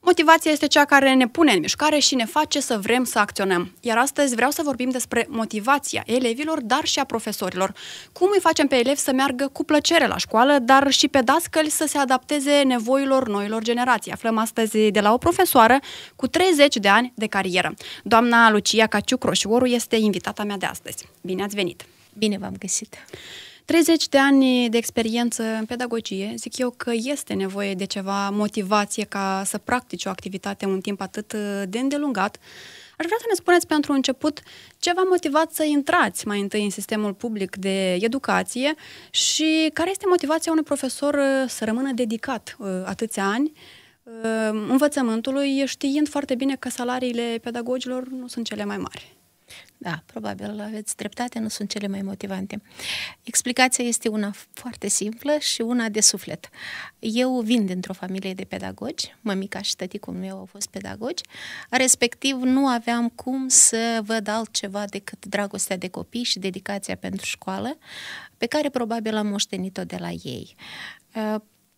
Motivația este cea care ne pune în mișcare și ne face să vrem să acționăm. Iar astăzi vreau să vorbim despre motivația elevilor, dar și a profesorilor. Cum îi facem pe elevi să meargă cu plăcere la școală, dar și pe dascăli să se adapteze nevoilor noilor generații. Aflăm astăzi de la o profesoară cu 30 de ani de carieră. Doamna Lucia Caciuc Roșioru este invitata mea de astăzi. Bine ați venit! Bine v-am găsit! 30 de ani de experiență în pedagogie, zic eu că este nevoie de ceva motivație ca să practici o activitate un timp atât uh, de îndelungat. Aș vrea să ne spuneți pentru început ce v-a motivat să intrați mai întâi în sistemul public de educație și care este motivația unui profesor uh, să rămână dedicat uh, atâția ani învățământului, știind foarte bine că salariile pedagogilor nu sunt cele mai mari. Da, probabil aveți dreptate, nu sunt cele mai motivante. Explicația este una foarte simplă și una de suflet. Eu vin dintr-o familie de pedagogi, mămica și tăticul meu au fost pedagogi, respectiv nu aveam cum să văd altceva decât dragostea de copii și dedicația pentru școală, pe care probabil am moștenit-o de la ei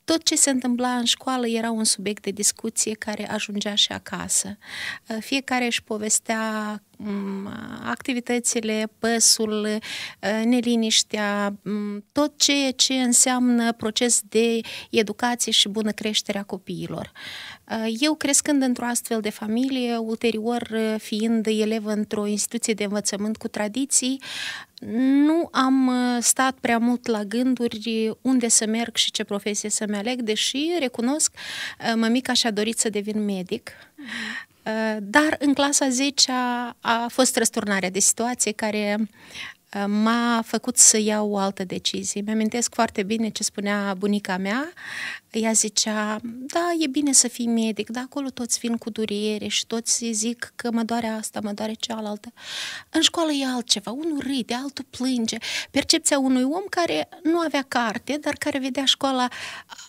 tot ce se întâmpla în școală era un subiect de discuție care ajungea și acasă. Uh, fiecare își povestea mm, activitățile, păsul, uh, neliniștea, mm, tot ceea ce înseamnă proces de educație și bună creștere a copiilor. Uh, eu crescând într-o astfel de familie, ulterior fiind elevă într-o instituție de învățământ cu tradiții, nu am uh, stat prea mult la gânduri uh, unde să merg și ce profesie să-mi aleg, deși recunosc, uh, mămica și-a dorit să devin medic. Mhm. Dar în clasa 10 a, a fost răsturnarea de situație care Uh, m-a făcut să iau o altă decizie. Mi-amintesc foarte bine ce spunea bunica mea. Ea zicea, da, e bine să fii medic, dar acolo toți vin cu duriere și toți zic că mă doare asta, mă doare cealaltă. În școală e altceva, unul râde, altul plânge. Percepția unui om care nu avea carte, dar care vedea școala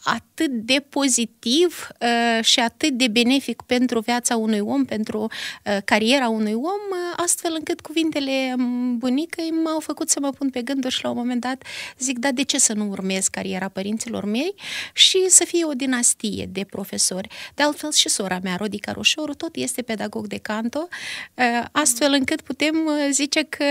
atât de pozitiv uh, și atât de benefic pentru viața unui om, pentru uh, cariera unui om, uh, astfel încât cuvintele mm, bunicăi m-au m-au făcut să mă pun pe gânduri și la un moment dat zic, da, de ce să nu urmez cariera părinților mei și să fie o dinastie de profesori. De altfel și sora mea, Rodica Roșoru, tot este pedagog de canto, ă, astfel încât putem ă, zice că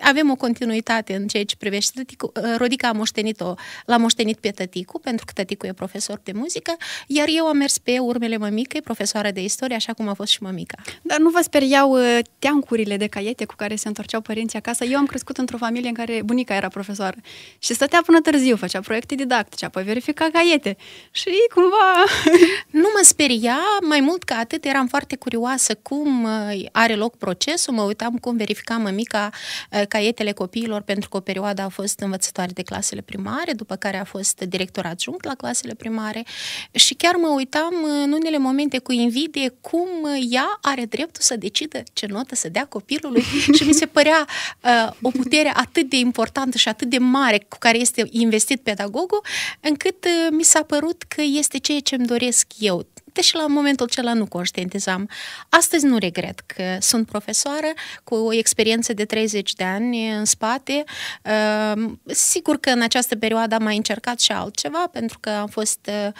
avem o continuitate în ceea ce privește tăticu. Ă, Rodica a moștenit-o, l-a moștenit pe tăticu, pentru că tăticu e profesor de muzică, iar eu am mers pe urmele mămicăi, profesoară de istorie, așa cum a fost și mămica. Dar nu vă speriau teancurile de caiete cu care se întorceau părinții acasă? Eu am crescut într-o familie în care bunica era profesoară și stătea până târziu, făcea proiecte didactice, apoi verifica caiete și cumva... Nu mă speria, mai mult ca atât eram foarte curioasă cum uh, are loc procesul, mă uitam cum verifica mămica uh, caietele copiilor pentru că o perioadă a fost învățătoare de clasele primare, după care a fost director adjunct la clasele primare și chiar mă uitam uh, în unele momente cu invidie cum ea are dreptul să decidă ce notă să dea copilului și mi se părea uh, o putere atât de importantă și atât de mare cu care este investit pedagogul, încât uh, mi s-a părut că este ceea ce îmi doresc eu deși la momentul acela nu conștientizam. Astăzi nu regret că sunt profesoară cu o experiență de 30 de ani în spate. Ehm, sigur că în această perioadă am mai încercat și altceva, pentru că am fost ehm,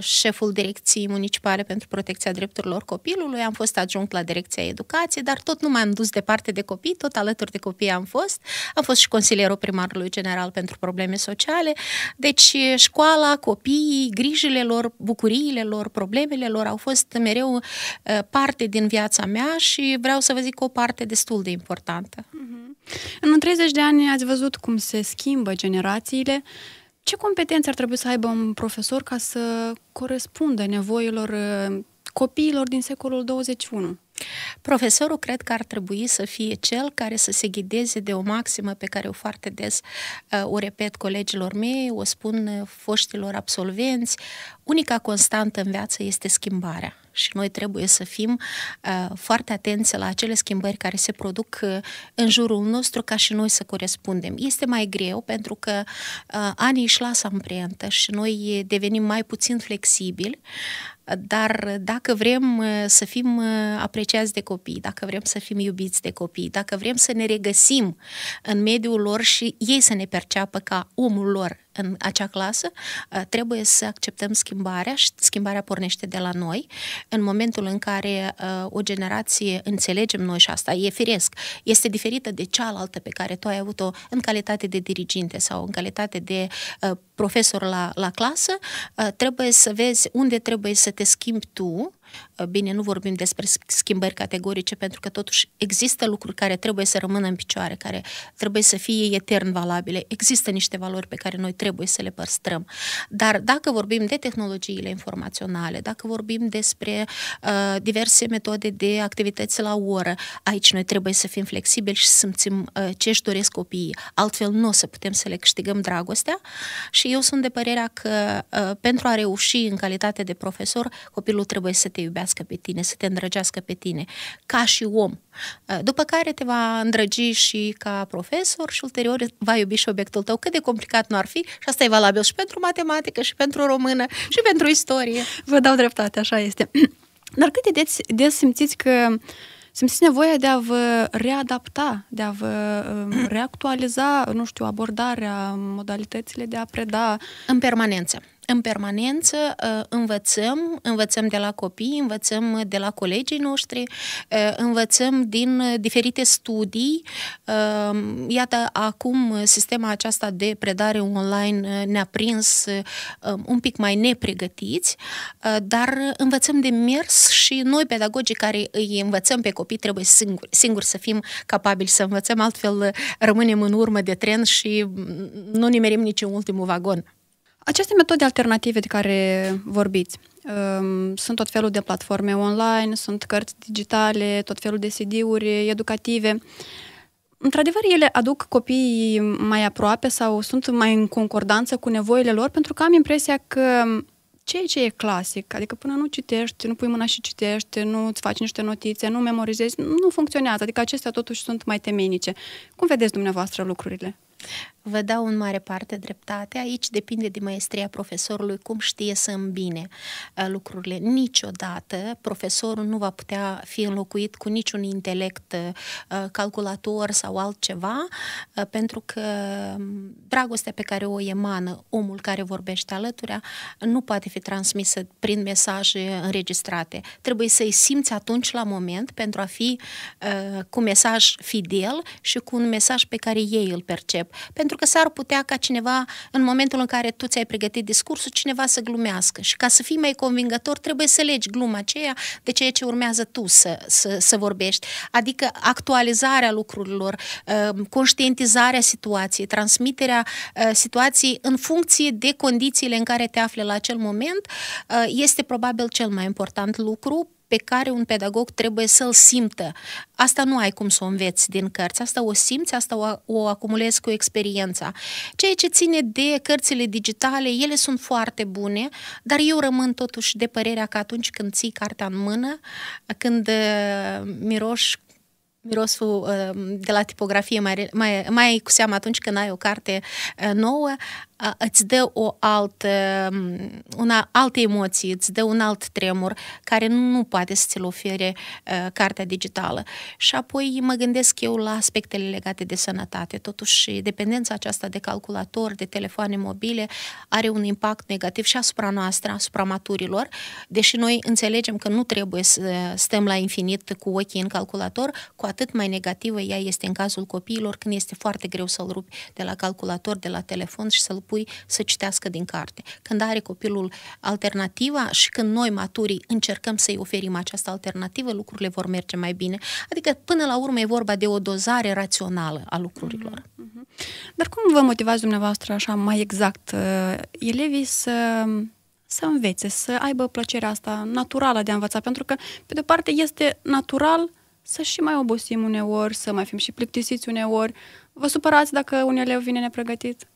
șeful direcției municipale pentru protecția drepturilor copilului, am fost adjunct la direcția educație, dar tot nu m-am dus departe de copii, tot alături de copii am fost. Am fost și consilierul primarului general pentru probleme sociale. Deci școala, copiii, grijile lor, bucuriile lor, lor, problemele lor au fost mereu uh, parte din viața mea și vreau să vă zic o parte destul de importantă. Mm-hmm. În 30 de ani ați văzut cum se schimbă generațiile. Ce competențe ar trebui să aibă un profesor ca să corespundă nevoilor uh, copiilor din secolul 21? Profesorul cred că ar trebui să fie cel care să se ghideze de o maximă pe care o foarte des uh, o repet colegilor mei, o spun uh, foștilor absolvenți. Unica constantă în viață este schimbarea și noi trebuie să fim uh, foarte atenți la acele schimbări care se produc uh, în jurul nostru ca și noi să corespundem. Este mai greu pentru că uh, anii își lasă amprentă și noi uh, devenim mai puțin flexibili, dar dacă vrem uh, să fim uh, apreciați de copii, dacă vrem să fim iubiți de copii, dacă vrem să ne regăsim în mediul lor și ei să ne perceapă ca omul lor în acea clasă, uh, trebuie să acceptăm schimbarea și schimbarea pornește de la noi. În momentul în care o generație înțelegem noi și asta e firesc, este diferită de cealaltă pe care tu ai avut-o în calitate de diriginte sau în calitate de profesor la, la clasă, uh, trebuie să vezi unde trebuie să te schimbi tu. Uh, bine, nu vorbim despre schimbări categorice, pentru că totuși există lucruri care trebuie să rămână în picioare, care trebuie să fie etern valabile. Există niște valori pe care noi trebuie să le păstrăm. Dar dacă vorbim de tehnologiile informaționale, dacă vorbim despre uh, diverse metode de activități la oră, aici noi trebuie să fim flexibili și să simțim uh, ce își doresc copiii. Altfel nu o să putem să le câștigăm dragostea și și eu sunt de părerea că uh, pentru a reuși în calitate de profesor, copilul trebuie să te iubească pe tine, să te îndrăgească pe tine, ca și om. Uh, după care te va îndrăgi și ca profesor și ulterior va iubi și obiectul tău, cât de complicat nu ar fi și asta e valabil și pentru matematică, și pentru română, și pentru istorie. Vă dau dreptate, așa este. Dar cât de des, des simțiți că uh, simțiți nevoia de a vă readapta, de a vă um, reactualiza, nu știu, abordarea, modalitățile de a preda. În permanență în permanență uh, învățăm, învățăm de la copii, învățăm de la colegii noștri, uh, învățăm din uh, diferite studii. Iată, acum sistema aceasta de predare online ne-a prins um, un pic mai nepregătiți, dar învățăm de mers și noi, pedagogii care îi învățăm pe copii, trebuie singuri, singuri să fim capabili să învățăm, altfel rămânem în urmă de tren și mm, nu ne merim nici ultimul vagon. Aceste metode alternative de care vorbiți, um, sunt tot felul de platforme online, sunt cărți digitale, tot felul de CD-uri educative. Într-adevăr, ele aduc copiii mai aproape sau sunt mai în concordanță cu nevoile lor, pentru că am impresia că ceea ce e clasic, adică până nu citești, nu pui mâna și citești, nu îți faci niște notițe, nu memorizezi, nu funcționează. Adică acestea totuși sunt mai temenice. Cum vedeți dumneavoastră lucrurile? Vă dau în mare parte dreptate. Aici depinde de maestria profesorului cum știe să îmbine uh, lucrurile. Niciodată profesorul nu va putea fi înlocuit cu niciun intelect uh, calculator sau altceva, uh, pentru că um, dragostea pe care o emană omul care vorbește alăturea nu poate fi transmisă prin mesaje înregistrate. Trebuie să-i simți atunci la moment pentru a fi cu mesaj fidel și cu un mesaj pe care ei îl percep. Pentru pentru că s-ar putea ca cineva, în momentul în care tu ți-ai pregătit discursul, cineva să glumească. Și ca să fii mai convingător, trebuie să legi gluma aceea de ceea ce urmează tu să, să, să vorbești. Adică actualizarea lucrurilor, uh, conștientizarea situației, transmiterea uh, situației în funcție de condițiile în care te afli la acel moment, uh, este probabil cel mai important lucru pe care un pedagog trebuie să-l simtă. Asta nu ai cum să o înveți din cărți, asta o simți, asta o, o acumulezi cu experiența. Ceea ce ține de cărțile digitale, ele sunt foarte bune, dar eu rămân totuși de părerea că atunci când ții cartea în mână, când uh, miroși mirosul uh, de la tipografie, mai, mai, mai cu seamă atunci când ai o carte uh, nouă, îți dă o altă, una, altă emoție, îți dă un alt tremur care nu poate să ți-l ofere uh, cartea digitală. Și apoi mă gândesc eu la aspectele legate de sănătate. Totuși, dependența aceasta de calculator, de telefoane mobile, are un impact negativ și asupra noastră, asupra maturilor, deși noi înțelegem că nu trebuie să stăm la infinit cu ochii în calculator, cu atât mai negativă ea este în cazul copiilor, când este foarte greu să-l rupi de la calculator, de la telefon și să-l pui să citească din carte. Când are copilul alternativa și când noi, maturii, încercăm să-i oferim această alternativă, lucrurile vor merge mai bine. Adică, până la urmă, e vorba de o dozare rațională a lucrurilor. Mm-hmm. Mm-hmm. Dar cum vă motivați dumneavoastră așa mai exact uh, elevii să să învețe, să aibă plăcerea asta naturală de a învăța, pentru că, pe de parte, este natural să și mai obosim uneori, să mai fim și plictisiți uneori. Vă supărați dacă un elev vine nepregătit?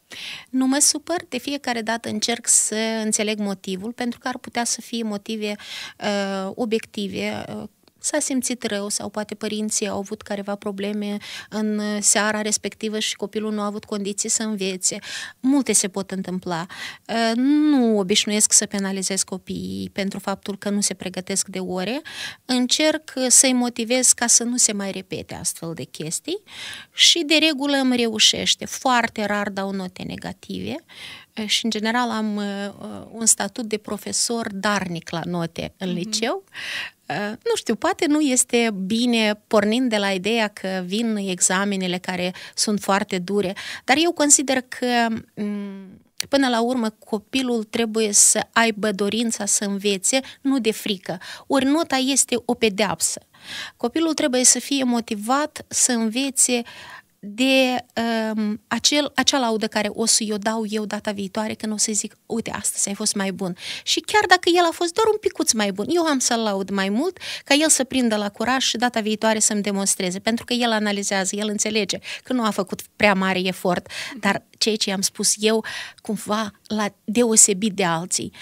Nu mă supăr, de fiecare dată încerc să înțeleg motivul, pentru că ar putea să fie motive uh, obiective uh, s-a simțit rău sau poate părinții au avut careva probleme în seara respectivă și copilul nu a avut condiții să învețe. Multe se pot întâmpla. Uh, nu obișnuiesc să penalizez copiii pentru faptul că nu se pregătesc de ore. Încerc să-i motivez ca să nu se mai repete astfel de chestii și de regulă îmi reușește. Foarte rar dau note negative. Eh, și în general am uh, un statut de profesor darnic la note în mm-hmm. liceu. Uh, nu știu, poate nu este bine pornind de la ideea că vin examenele care sunt foarte dure, dar eu consider că mm, Până la urmă, copilul trebuie să aibă dorința să învețe, nu de frică. Ori nota este o pedeapsă. Copilul trebuie să fie motivat să învețe uh, de um, acel, acea laudă care o să-i o dau eu data viitoare când o să zic, uite, astăzi ai fost mai bun. Și chiar dacă el a fost doar un picuț mai bun, eu am să-l laud mai mult ca el să prindă la curaj și data viitoare să-mi demonstreze, pentru că el analizează, el înțelege că nu a făcut prea mare efort, dar ceea ce am spus eu cumva la deosebit de alții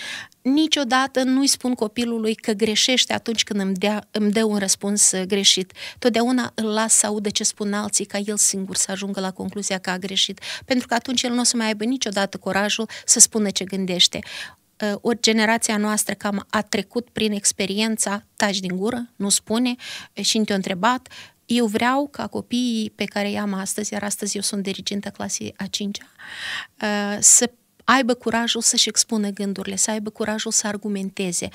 niciodată nu-i spun copilului că greșește atunci când îmi dea, îmi dă un răspuns uh, greșit. Totdeauna îl las să audă ce spun alții ca el singur să ajungă la concluzia că a greșit, pentru că atunci el nu o să mai aibă niciodată curajul să spună ce gândește. Uh, o generația noastră cam a trecut prin experiența taci din gură, nu spune uh, și te-a întrebat. Eu vreau ca copiii pe care i-am astăzi, iar astăzi eu sunt dirigintă clasei a 5 să aibă curajul să-și expună gândurile, să aibă curajul să argumenteze,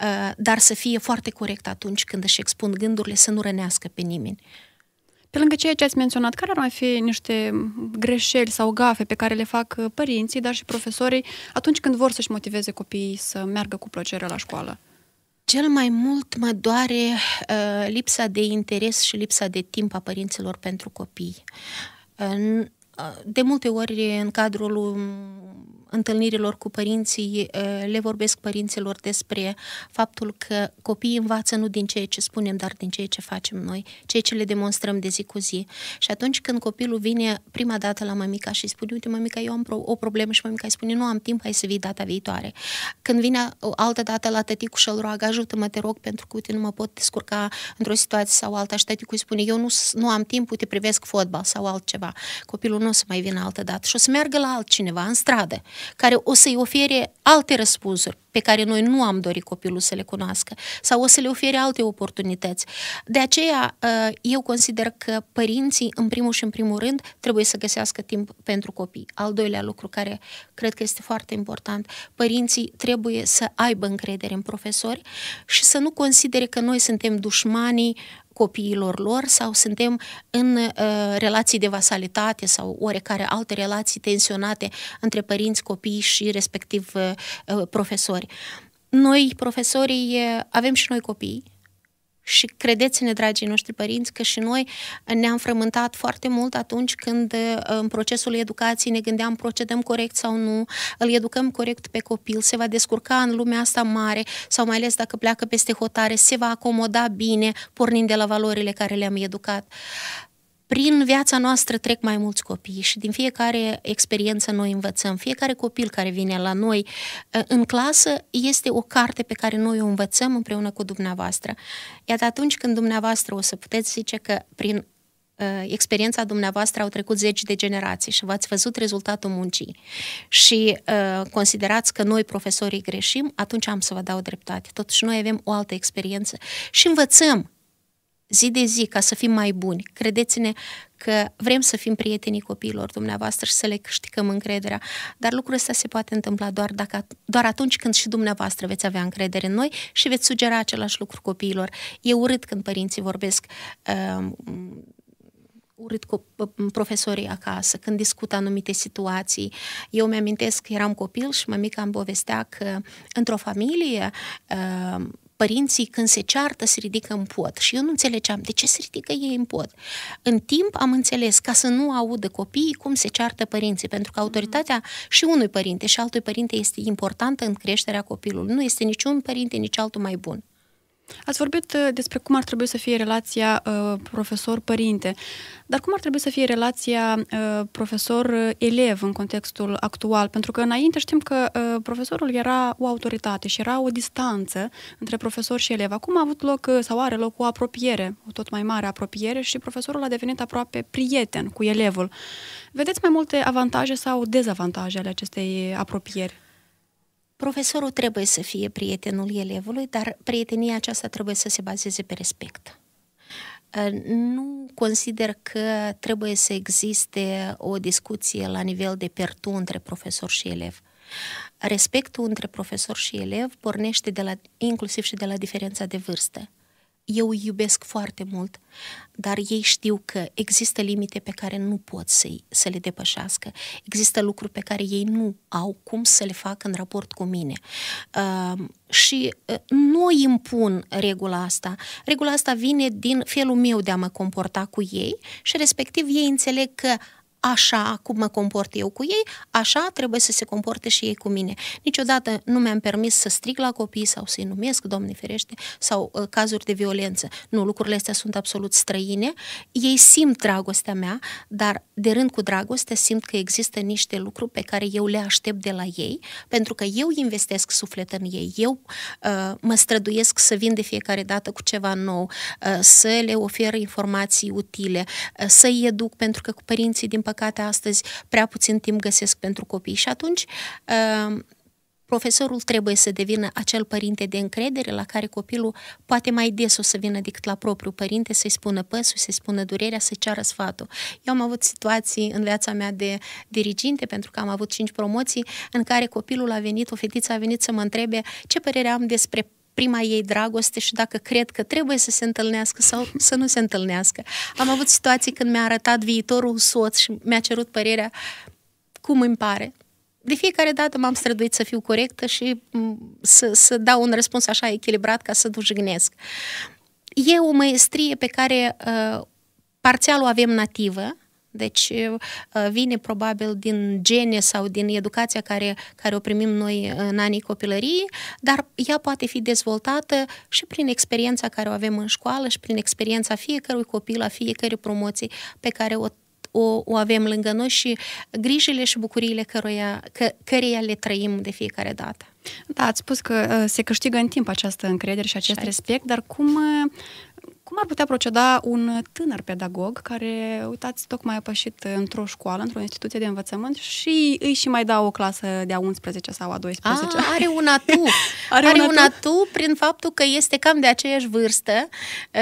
uh, dar să fie foarte corect atunci când își expun gândurile, să nu rănească pe nimeni. Pe lângă ceea ce ați menționat, care ar mai fi niște greșeli sau gafe pe care le fac uh, părinții, dar și profesorii atunci când vor să-și motiveze copiii să meargă cu plăcere la școală? Cel mai mult mă doare uh, lipsa de interes și lipsa de timp a părinților pentru copii. Uh, de multe ori în cadrul întâlnirilor cu părinții le vorbesc părinților despre faptul că copiii învață nu din ceea ce spunem, dar din ceea ce facem noi, ceea ce le demonstrăm de zi cu zi. Și atunci când copilul vine prima dată la mămica și spune, uite mămica, eu am o problemă și mămica îi spune, nu am timp, hai să vii data viitoare. Când vine o altă dată la tăticul și îl roagă, ajută-mă, te rog, pentru că uite, nu mă pot descurca într-o situație sau alta și tăticul îi spune, eu nu, nu am timp, uite, privesc fotbal sau altceva. Copilul nu o să mai vină altă dată și o să meargă la altcineva în stradă care o să-i ofere alte răspunsuri pe care noi nu am dorit copilul să le cunoască sau o să le ofere alte oportunități. De aceea, uh, eu consider că părinții, în primul și în primul rând, trebuie să găsească timp pentru copii. Al doilea lucru care cred că este foarte important, părinții trebuie să aibă încredere în profesori și să nu considere că noi suntem dușmanii copiilor lor sau suntem în uh, relații de vasalitate sau oricare alte relații tensionate între părinți, copii și respectiv uh, profesori. Noi, profesorii, avem și noi copii și credeți-ne, dragii noștri părinți, că și noi ne-am frământat foarte mult atunci când uh, în procesul educației ne gândeam procedăm corect sau nu, îl educăm corect pe copil, se va descurca în lumea asta mare sau mai ales dacă pleacă peste hotare, se va acomoda bine pornind de la valorile care le-am educat prin viața noastră trec mai mulți copii și din fiecare experiență noi învățăm. Fiecare copil care vine la noi ă, în clasă este o carte pe care noi o învățăm împreună cu dumneavoastră. Iată atunci când dumneavoastră o să puteți zice că prin ă, experiența dumneavoastră au trecut zeci de generații și v-ați văzut rezultatul muncii și uh, considerați că noi profesorii greșim, atunci am să vă dau dreptate. Totuși noi avem o altă experiență și învățăm zi de zi ca să fim mai buni. Credeți-ne că vrem să fim prietenii copiilor dumneavoastră și să le câștigăm încrederea, dar lucrul ăsta se poate întâmpla doar, dacă, doar atunci când și dumneavoastră veți avea încredere în noi și veți sugera același lucru copiilor. E urât când părinții vorbesc uh, urât cu profesorii acasă, când discută anumite situații. Eu mi-amintesc că eram copil și mămica îmi povestea că într-o familie uh, părinții când se ceartă se ridică în pot și eu nu înțelegeam de ce se ridică ei în pot. În timp am înțeles ca să nu audă copiii cum se ceartă părinții, pentru că autoritatea mhm. și unui părinte și altui părinte este importantă în creșterea copilului. Nu este niciun părinte, nici altul mai bun. Ați vorbit uh, despre cum ar trebui să fie relația uh, profesor-părinte, dar cum ar trebui să fie relația uh, profesor-elev în contextul actual? Pentru că înainte știm că uh, profesorul era o autoritate și era o distanță între profesor și elev. Acum a avut loc uh, sau are loc o apropiere, o tot mai mare apropiere și profesorul a devenit aproape prieten cu elevul. Vedeți mai multe avantaje sau dezavantaje ale acestei apropieri? Profesorul trebuie să fie prietenul elevului, dar prietenia aceasta trebuie să se bazeze pe respect. Uh, nu consider că trebuie să existe o discuție la nivel de pertu între profesor și elev. Respectul între profesor și elev pornește de la, inclusiv și de la diferența de vârstă eu îi iubesc foarte mult, dar ei știu că există limite pe care nu pot să, să le depășească, există lucruri pe care ei nu au cum să le facă în raport cu mine. Uh, și uh, nu impun regula asta. Regula asta vine din felul meu de a mă comporta cu ei și respectiv ei înțeleg că așa cum mă comport eu cu ei, așa trebuie să se comporte și ei cu mine. Niciodată nu mi-am permis să strig la copii sau să-i numesc, Doamne ferește, sau uh, cazuri de violență. Nu, lucrurile astea sunt absolut străine. Ei simt dragostea mea, dar de rând cu dragoste simt că există niște lucruri pe care eu le aștept de la ei, pentru că eu investesc suflet în ei. Eu uh, mă străduiesc să vin de fiecare dată cu ceva nou, uh, să le ofer informații utile, uh, să-i educ, pentru că cu părinții, din păcate, astăzi prea puțin timp găsesc pentru copii și atunci uh, profesorul trebuie să devină acel părinte de încredere la care copilul poate mai des o să vină decât la propriul părinte să-i spună păsul, să-i spună durerea, să-i ceară sfatul. Eu am avut situații în viața mea de diriginte, pentru că am avut cinci promoții, în care copilul a venit, o fetiță a venit să mă întrebe ce părere am despre prima ei dragoste și dacă cred că trebuie să se întâlnească sau să nu se întâlnească. Am avut situații când mi-a arătat viitorul soț și mi-a cerut părerea cum îmi pare. De fiecare dată m-am străduit să fiu corectă și să, să dau un răspuns așa echilibrat ca să nu jignesc. E o maestrie pe care uh, parțial o avem nativă, deci uh, uh, vine probabil din gene sau din educația care, care o primim noi uh, în anii copilăriei, dar ea poate fi dezvoltată și prin experiența care o avem în școală și prin experiența fiecărui copil, a fiecărei promoții pe care o o, o avem lângă noi și grijile și bucuriile căruia, că, căreia le trăim de fiecare dată. Da, ați spus că uh, se câștigă în timp această încredere și acest respect, dar cum uh, cum ar putea proceda un tânăr pedagog care, uitați, tocmai a pășit într-o școală, într-o instituție de învățământ și îi și mai dă o clasă de a 11 sau a 12? A, ah, are un atu. are, are un, atu? atu prin faptul că este cam de aceeași vârstă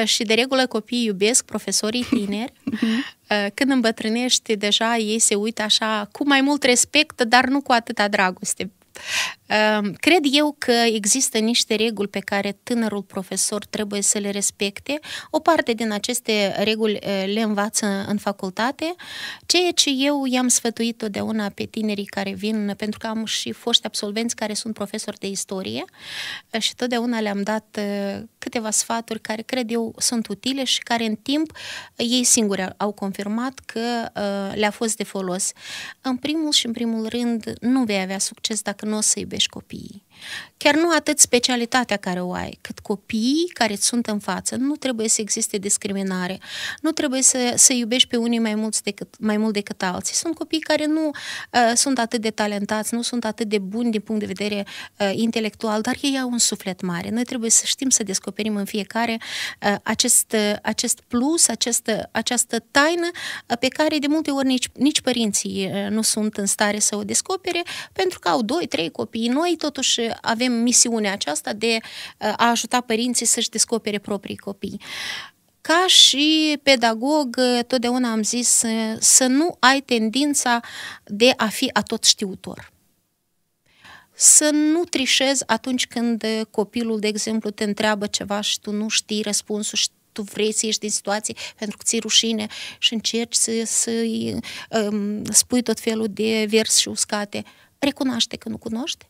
uh, și de regulă copiii iubesc profesorii tineri. Mhm. Uh, când îmbătrânești, deja ei se uită așa cu mai mult respect, dar nu cu atâta dragoste Ehm, cred eu că există niște reguli pe care tânărul profesor trebuie să le respecte. O parte din aceste reguli le învață în facultate, ceea ce eu i-am sfătuit totdeauna pe tinerii care vin, pentru că am și foști absolvenți care sunt profesori de istorie și totdeauna le-am dat câteva sfaturi care cred eu sunt utile și care în timp ei singuri au confirmat că le-a fost de folos. În primul și în primul rând, nu vei avea succes dacă nu o să iubești crești copiii. Chiar nu atât specialitatea care o ai, cât copiii care îți sunt în față. Nu trebuie să existe discriminare. Nu trebuie să, să iubești pe unii mai, mulți decât, mai mult decât alții. Sunt copii care nu uh, sunt atât de talentați, nu sunt atât de buni din punct de vedere uh, intelectual, dar ei au un suflet mare. Noi trebuie să știm să descoperim în fiecare uh, acest, uh, acest plus, uh, această taină uh, pe care de multe ori nici, nici părinții uh, nu sunt în stare să o descopere pentru că au doi, trei copii. Noi totuși avem misiunea aceasta de uh, a ajuta părinții să-și descopere proprii copii. Ca și pedagog, uh, totdeauna am zis să, uh, să nu ai tendința de a fi atot știutor să nu trișezi atunci când copilul, de exemplu, te întreabă ceva și tu nu știi răspunsul și tu vrei să ieși din situație pentru că ți rușine și încerci să, să um, spui tot felul de vers și uscate. Recunoaște că nu cunoști,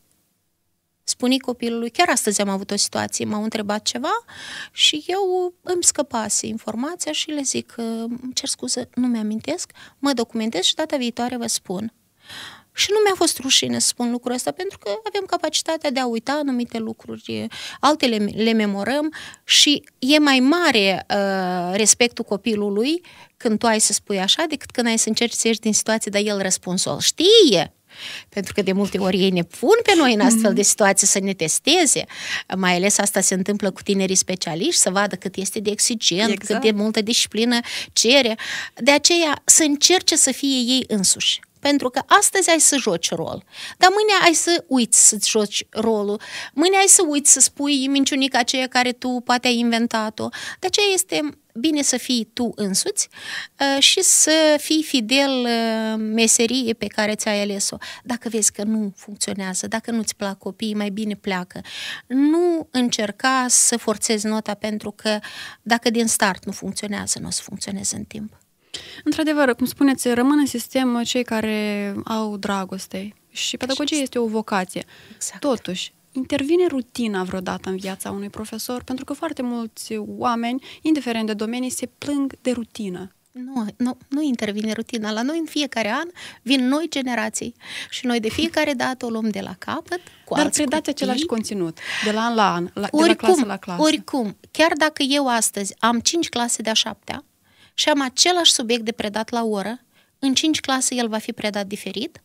spune copilului, chiar astăzi am avut o situație, m-au întrebat ceva și eu îmi scăpase informația și le zic, cer scuze, nu mi-amintesc, mă documentez și data viitoare vă spun. Și nu mi-a fost rușine să spun lucrul ăsta, pentru că avem capacitatea de a uita anumite lucruri, altele le memorăm și e mai mare uh, respectul copilului când tu ai să spui așa, decât când ai să încerci să ieși din situație, dar el răspunsul știe pentru că de multe ori ei ne pun pe noi în astfel mhm. de situații să ne testeze, mai ales asta se întâmplă cu tinerii specialiști, să vadă cât este de exigent, exact. cât de multă disciplină cere. De aceea să încerce să fie ei însuși pentru că astăzi ai să joci rol, dar mâine ai să uiți să joci rolul, mâine ai să uiți să spui minciunica aceea care tu poate ai inventat-o. De aceea este bine să fii tu însuți uh, și să fii fidel uh, meseriei pe care ți-ai ales-o. Dacă vezi că nu funcționează, dacă nu-ți plac copiii, mai bine pleacă. Nu încerca să forțezi nota pentru că dacă din start nu funcționează, nu o să funcționeze în timp. Într-adevăr, cum spuneți, rămân în sistem cei care au dragoste și pedagogia este o vocație. Exact. Totuși, Intervine rutina vreodată în viața unui profesor? Pentru că foarte mulți oameni, indiferent de domenii, se plâng de rutină. Nu, nu, nu intervine rutina. La noi în fiecare an vin noi generații și noi de fiecare dată o luăm de la capăt cu Dar predați copii. același conținut, de la an la an, la, oricum, de la clasă la clasă. Oricum, chiar dacă eu astăzi am cinci clase de-a șaptea și am același subiect de predat la oră, în cinci clase el va fi predat diferit,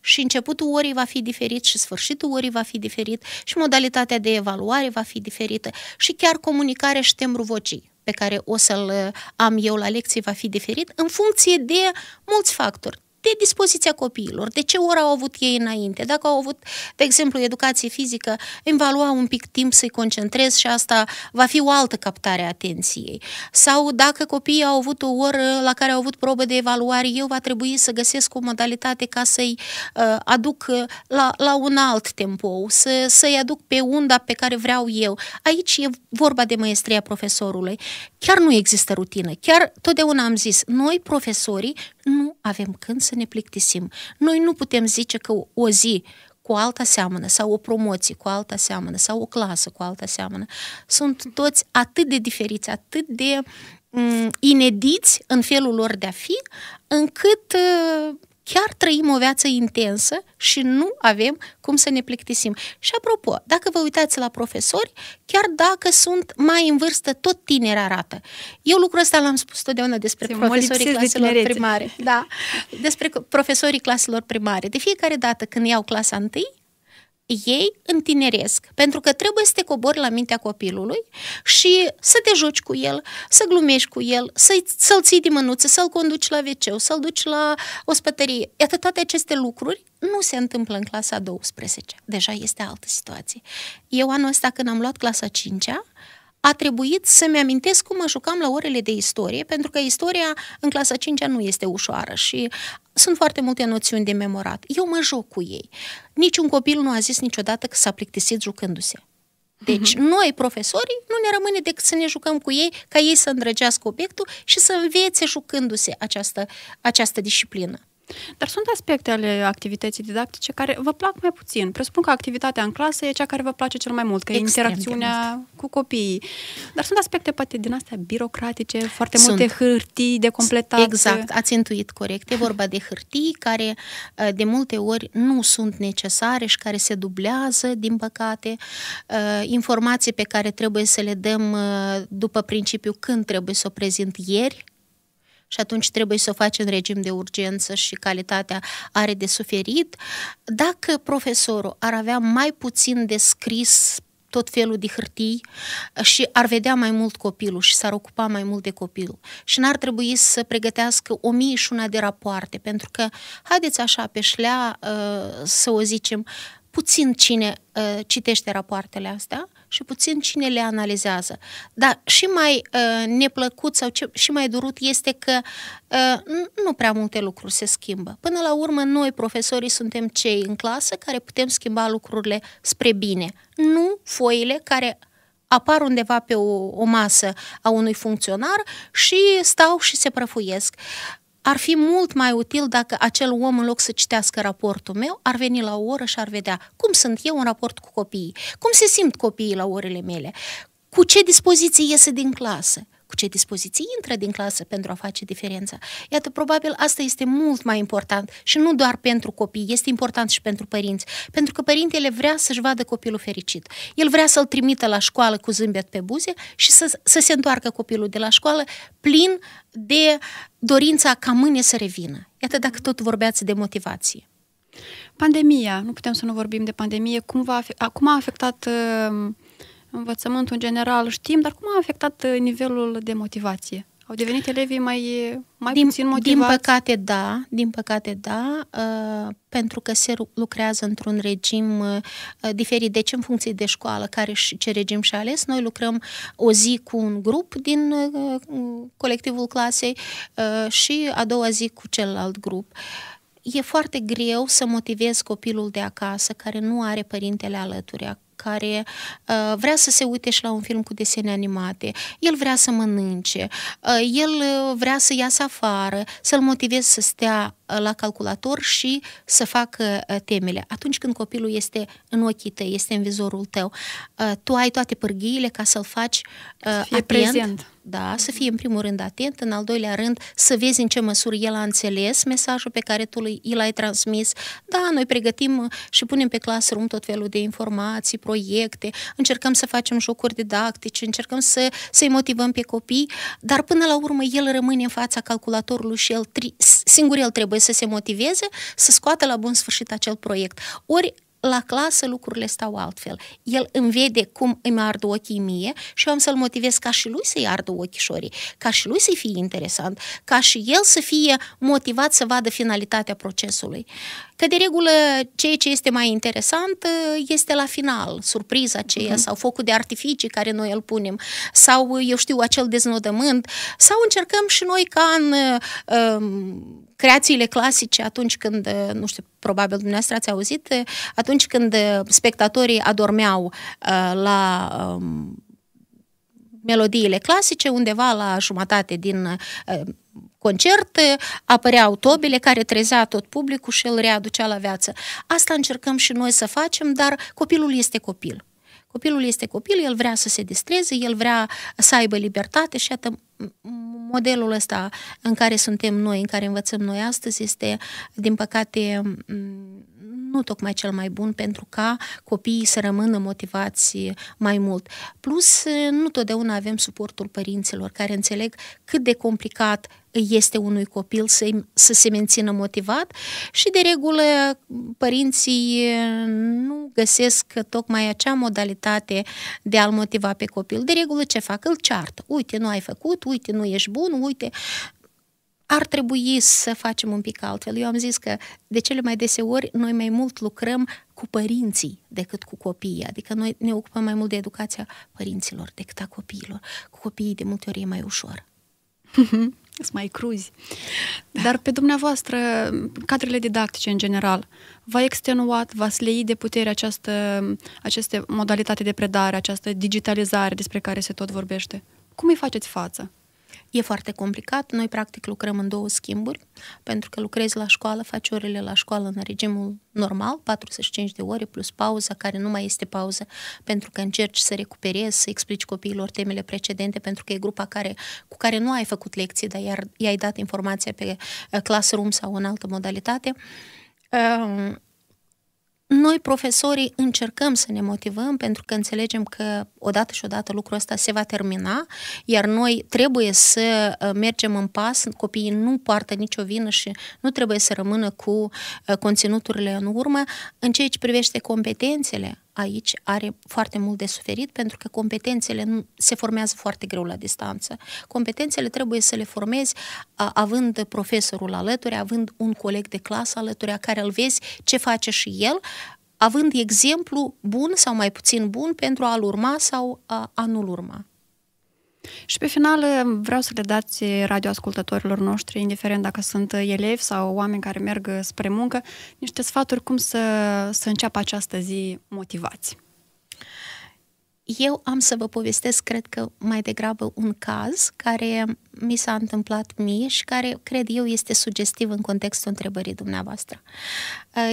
și începutul orii va fi diferit și sfârșitul orii va fi diferit și modalitatea de evaluare va fi diferită și chiar comunicarea și tembru vocii pe care o să-l uh, am eu la lecții va fi diferit în funcție de mulți factori de dispoziția copiilor, de ce ora au avut ei înainte, dacă au avut, de exemplu, educație fizică, îmi va lua un pic timp să-i concentrez și asta va fi o altă captare a atenției. Sau dacă copiii au avut o oră la care au avut probă de evaluare, eu va trebui să găsesc o modalitate ca să-i uh, aduc uh, la, la un alt tempo, să, să-i aduc pe unda pe care vreau eu. Aici e vorba de maestria profesorului. Chiar nu există rutină. Chiar totdeauna am zis, noi profesorii nu avem când să ne plictisim. Noi nu putem zice că o zi cu alta seamănă sau o promoție cu alta seamănă sau o clasă cu alta seamănă. Sunt toți atât de diferiți, atât de mm, inediți în felul lor de a fi, încât uh, chiar trăim o viață intensă și nu avem cum să ne plictisim. Și apropo, dacă vă uitați la profesori, chiar dacă sunt mai în vârstă, tot tineri arată. Eu lucrul ăsta l-am spus totdeauna despre Se profesorii claselor de primare. Da, despre profesorii claselor primare. De fiecare dată când iau clasa întâi, ei întineresc, pentru că trebuie să te cobori la mintea copilului și să te joci cu el, să glumești cu el, să-l să ții din mânuță, să-l conduci la wc să-l duci la ospătărie. Iată, toate aceste lucruri nu se întâmplă în clasa 12. Deja este altă situație. Eu anul ăsta, când am luat clasa 5 -a, a trebuit să-mi amintesc cum mă jucam la orele de istorie, pentru că istoria în clasa 5 nu este ușoară și sunt foarte multe noțiuni de memorat. Eu mă joc cu ei. Niciun copil nu a zis niciodată că s-a plictisit jucându-se. Deci uh-huh. noi, profesorii, nu ne rămâne decât să ne jucăm cu ei, ca ei să îndrăgească obiectul și să învețe jucându-se această, această disciplină. Dar sunt aspecte ale activității didactice care vă plac mai puțin. Presupun că activitatea în clasă e cea care vă place cel mai mult, că Extrem e interacțiunea cu copiii. Dar sunt aspecte poate din astea birocratice, foarte sunt. multe hârtii de completat. Exact, ați intuit corect. E vorba de hârtii care uh, de multe ori nu sunt necesare și care se dublează, din păcate, uh, informații pe care trebuie să le dăm uh, după principiu când trebuie să o prezint ieri, și atunci trebuie să o faci în regim de urgență și calitatea are de suferit. Dacă profesorul ar avea mai puțin de scris tot felul de hârtii și ar vedea mai mult copilul și s-ar ocupa mai mult de copil. Și n-ar trebui să pregătească o mie și una de rapoarte, pentru că, haideți așa pe șlea uh, să o zicem, puțin cine uh, citește rapoartele astea și puțin cine le analizează. Dar și mai uh, neplăcut sau ce, și mai durut este că uh, nu prea multe lucruri se schimbă. Până la urmă, noi, profesorii, suntem cei în clasă care putem schimba lucrurile spre bine, nu foile care apar undeva pe o, o masă a unui funcționar și stau și se prăfuiesc ar fi mult mai util dacă acel om, în loc să citească raportul meu, ar veni la o oră și ar vedea cum sunt eu în raport cu copiii, cum se simt copiii la orele mele, cu ce dispoziții iese din clasă, cu ce dispoziții intră din clasă pentru a face diferența. Iată, probabil asta este mult mai important și nu doar pentru copii, este important și pentru părinți, pentru că părintele vrea să-și vadă copilul fericit. El vrea să-l trimită la școală cu zâmbet pe buze și să, să se întoarcă copilul de la școală plin de dorința ca mâine să revină. Iată, dacă tot vorbeați de motivație. Pandemia, nu putem să nu vorbim de pandemie, cum, va, cum a afectat uh, învățământul în general știm, dar cum a afectat uh, nivelul de motivație? Au devenit elevii mai, mai din, puțin motivați? Din păcate da, din păcate da, uh, pentru că se lucrează într-un regim uh, uh, diferit. Deci în funcție de școală care și, ce regim și-a ales, noi lucrăm o zi cu un grup din uh, uh, colectivul clasei uh, și a doua zi cu celălalt grup. E foarte greu să motivezi copilul de acasă care nu are părintele alături care uh, vrea să se uite și la un film cu desene animate, el vrea să mănânce, uh, el uh, vrea să iasă afară, să-l motivezi să stea uh, la calculator și să facă uh, temele. Atunci când copilul este în ochii tăi, este în vizorul tău, uh, tu ai toate pârghiile ca să-l faci uh, să fie atent, prezent. Da, să fie în primul rând atent, în al doilea rând să vezi în ce măsură el a înțeles mesajul pe care tu îl ai transmis. Da, noi pregătim uh, și punem pe classroom tot felul de informații, proiecte, încercăm să facem jocuri didactice, încercăm să, să-i motivăm pe copii, dar până la urmă el rămâne în fața calculatorului și el tri- singur el trebuie să se motiveze, să scoată la bun sfârșit acel proiect. Ori la clasă lucrurile stau altfel. El îmi vede cum îmi ard ochii mie și eu am să-l motivez ca și lui să-i ardă ochișorii, ca și lui să-i fie interesant, ca și el să fie motivat să vadă finalitatea procesului. Că de regulă ceea ce este mai interesant uh, este la final, surpriza aceea uh-huh. sau focul de artificii care noi îl punem sau, eu știu, acel deznodământ sau încercăm și noi ca în uh, um, creațiile clasice atunci când, nu știu, probabil dumneavoastră ați auzit, atunci când spectatorii adormeau uh, la um, melodiile clasice, undeva la jumătate din uh, concert, apăreau tobile care trezea tot publicul și îl readucea la viață. Asta încercăm și noi să facem, dar copilul este copil. Copilul este copil, el vrea să se distreze, el vrea să aibă libertate și atât modelul ăsta în care suntem noi, în care învățăm noi astăzi, este, din păcate, nu tocmai cel mai bun pentru ca copiii să rămână motivați mai mult. Plus, nu totdeauna avem suportul părinților care înțeleg cât de complicat este unui copil să, să se mențină motivat și de regulă părinții nu găsesc tocmai acea modalitate de a-l motiva pe copil. De regulă ce fac? Îl ceartă. Uite, nu ai făcut, uite, nu ești bun, uite, ar trebui să facem un pic altfel. Eu am zis că de cele mai deseori noi mai mult lucrăm cu părinții decât cu copiii, adică noi ne ocupăm mai mult de educația părinților decât a copiilor. Cu copiii de multe ori e mai ușor. Sunt mai cruzi. Da. Dar pe dumneavoastră, cadrele didactice în general, v-a extenuat, v-a sleit de putere această, aceste modalitate de predare, această digitalizare despre care se tot vorbește? Cum îi faceți față? E foarte complicat. Noi, practic, lucrăm în două schimburi, pentru că lucrezi la școală, faci orele la școală în regimul normal, 45 de ore plus pauza, care nu mai este pauză, pentru că încerci să recuperezi, să explici copiilor temele precedente, pentru că e grupa care, cu care nu ai făcut lecții, dar i-ai dat informația pe uh, Classroom sau în altă modalitate. Um, noi, profesorii, încercăm să ne motivăm pentru că înțelegem că odată și odată lucrul ăsta se va termina, iar noi trebuie să uh, mergem în pas, copiii nu poartă nicio vină și nu trebuie să rămână cu uh, conținuturile în urmă. În ceea ce privește competențele, aici are foarte mult de suferit pentru că competențele se formează foarte greu la distanță. Competențele trebuie să le formezi având profesorul alături, având un coleg de clasă alături, care îl vezi ce face și el, având exemplu bun sau mai puțin bun pentru a-l urma sau a, a nu-l urma. Și pe final eh, vreau să le dați radioascultătorilor noștri, indiferent dacă sunt eh, elevi sau oameni care merg eh, spre muncă, niște sfaturi cum să, să înceapă această zi motivați. Eu am să vă povestesc, cred că mai degrabă, un caz care mi s-a întâmplat mie și care, cred eu, este sugestiv în contextul întrebării dumneavoastră.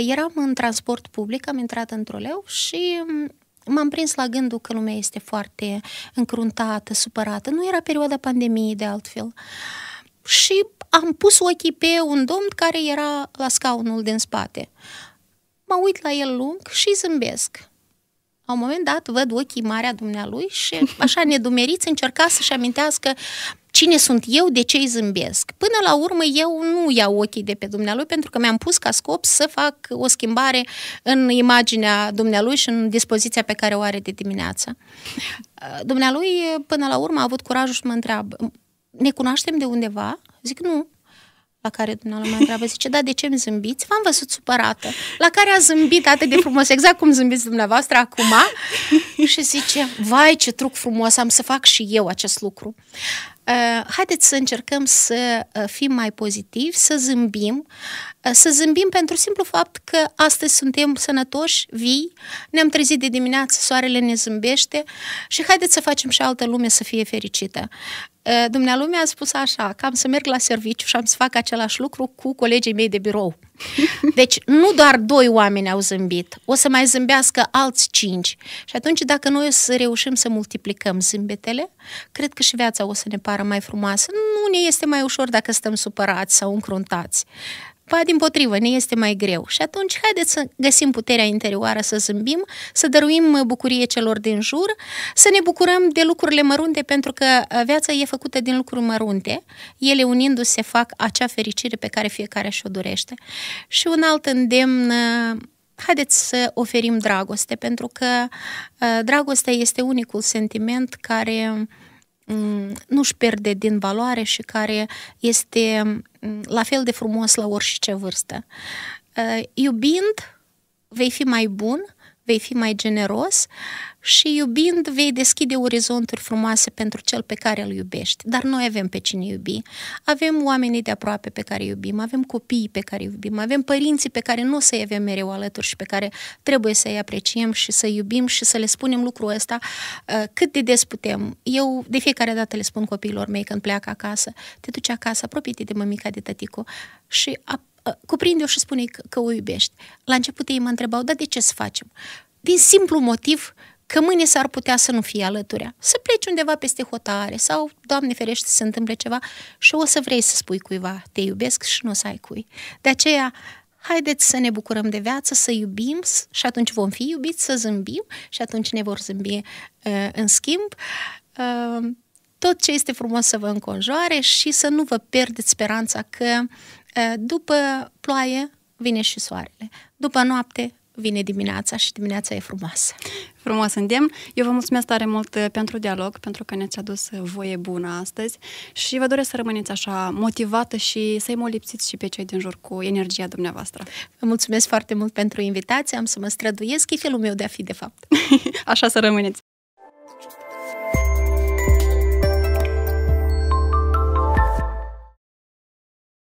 Eram în transport public, am intrat într într-o leu și mm, m-am prins la gândul că lumea este foarte încruntată, supărată. Nu era perioada pandemiei de altfel. Și am pus ochii pe un domn care era la scaunul din spate. Mă uit la el lung și zâmbesc. La un moment dat văd ochii mari a dumnealui și așa nedumeriți încerca să-și amintească cine sunt eu, de ce îi zâmbesc. Până la urmă, eu nu iau ochii de pe dumnealui pentru că mi-am pus ca scop să fac o schimbare în imaginea dumnealui și în dispoziția pe care o are de dimineață. Uh, dumnealui, până la urmă, a avut curajul și mă întreabă, ne cunoaștem de undeva? Zic, nu. La care dumneavoastră mă întreabă, zice, da, de ce mi zâmbiți? V-am văzut supărată. La care a zâmbit atât de frumos, exact cum zâmbiți dumneavoastră acum. Și zice, vai, ce truc frumos, am să fac și eu acest lucru. Uh, Eh, haideți să încercăm să eh, fim mai pozitivi, să zâmbim, eh, să zâmbim pentru simplu fapt că astăzi suntem sănătoși, vii, ne-am trezit de dimineață, soarele ne zâmbește și haideți să facem și altă lume să fie fericită. Dumnealumea a spus așa, că am să merg la serviciu și am să fac același lucru cu colegii mei de birou. Deci nu doar doi oameni au zâmbit, o să mai zâmbească alți cinci. Și atunci dacă noi o să reușim să multiplicăm zâmbetele, cred că și viața o să ne pară mai frumoasă. Nu ne este mai ușor dacă stăm supărați sau încruntați. Ba, din potrivă, ne este mai greu. Și atunci, haideți să găsim puterea interioară să zâmbim, să dăruim bucurie celor din jur, să ne bucurăm de lucrurile mărunte, pentru că uh, viața e făcută din lucruri mărunte. Ele, unindu-se, fac acea fericire pe care fiecare și-o dorește. Și un alt îndemn uh, haideți să oferim dragoste, pentru că uh, dragostea este unicul sentiment care mm, nu-și pierde din valoare și care este la fel de frumos la orice vârstă. Uh, iubind, vei fi mai bun, vei fi mai generos, și iubind vei deschide orizonturi frumoase pentru cel pe care îl iubești. Dar noi avem pe cine iubi, avem oamenii de aproape pe care iubim, avem copiii pe care iubim, avem părinții pe care nu o să-i avem mereu alături și pe care trebuie să-i apreciem și să iubim și să le spunem lucrul ăsta uh, cât de des putem. Eu de fiecare dată le spun copiilor mei când pleacă acasă, te duci acasă, apropie-te de mămica de tăticu și uh, cuprinde-o și spune că, că o iubești. La început ei mă întrebau, da, de ce să facem? Din simplu motiv că mâine s-ar putea să nu fie alăturea, să pleci undeva peste hotare sau, Doamne ferește, să se întâmple ceva și o să vrei să spui cuiva, te iubesc și nu o să ai cui. De aceea, haideți să ne bucurăm de viață, să iubim și atunci vom fi iubiți, să zâmbim și atunci ne vor zâmbi uh, în schimb. Uh, tot ce este frumos să vă înconjoare și să nu vă pierdeți speranța că uh, după ploaie vine și soarele, după noapte vine dimineața și dimineața e frumoasă. Frumos îndemn. Eu vă mulțumesc tare mult uh, pentru dialog, pentru că ne-ați adus uh, voie bună astăzi și vă doresc să rămâneți așa motivată și să-i molipsiți și pe cei din jur cu energia dumneavoastră. Vă mulțumesc foarte mult pentru invitație, am să mă străduiesc, e felul meu de a fi de fapt. așa să rămâneți.